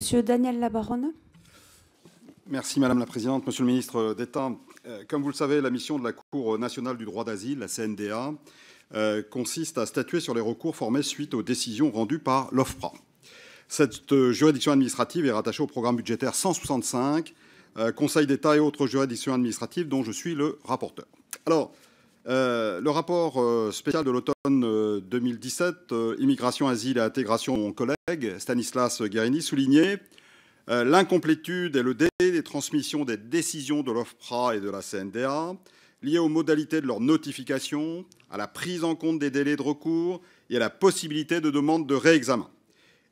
Monsieur Daniel Labaronne. Merci Madame la Présidente. Monsieur le Ministre d'État, euh, comme vous le savez, la mission de la Cour nationale du droit d'asile, la CNDA, euh, consiste à statuer sur les recours formés suite aux décisions rendues par l'OFPRA. Cette euh, juridiction administrative est rattachée au programme budgétaire 165, Conseil d'État et autres juridictions administratives dont je suis le rapporteur. Alors, euh, le rapport euh, spécial de l'automne 2017, euh, Immigration, Asile et Intégration, mon collègue Stanislas Guérini soulignait l'incomplétude et le délai des transmissions des décisions de l'OFPRA et de la CNDA liées aux modalités de leur notification, à la prise en compte des délais de recours et à la possibilité de demande de réexamen.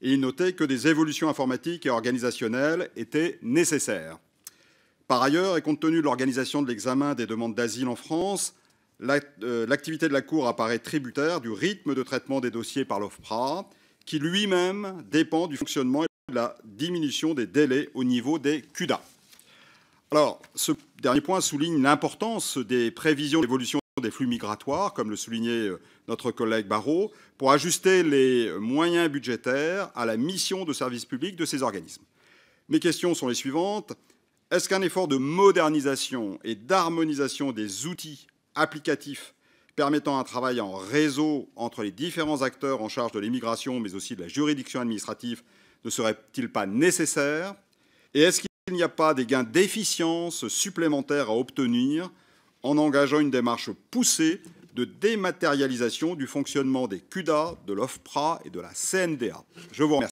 Et il notait que des évolutions informatiques et organisationnelles étaient nécessaires. Par ailleurs, et compte tenu de l'organisation de l'examen des demandes d'asile en France, euh, l'activité de la Cour apparaît tributaire du rythme de traitement des dossiers par l'OFPRA, qui lui-même dépend du fonctionnement et de la diminution des délais au niveau des CUDA. Alors, ce dernier point souligne l'importance des prévisions d'évolution des flux migratoires, comme le soulignait euh, notre collègue Barrault, pour ajuster les moyens budgétaires à la mission de service public de ces organismes. Mes questions sont les suivantes. Est-ce qu'un effort de modernisation et d'harmonisation des outils applicatif permettant un travail en réseau entre les différents acteurs en charge de l'immigration, mais aussi de la juridiction administrative, ne serait-il pas nécessaire Et est-ce qu'il n'y a pas des gains d'efficience supplémentaires à obtenir en engageant une démarche poussée de dématérialisation du fonctionnement des CUDA, de l'OFPRA et de la CNDA Je vous remercie.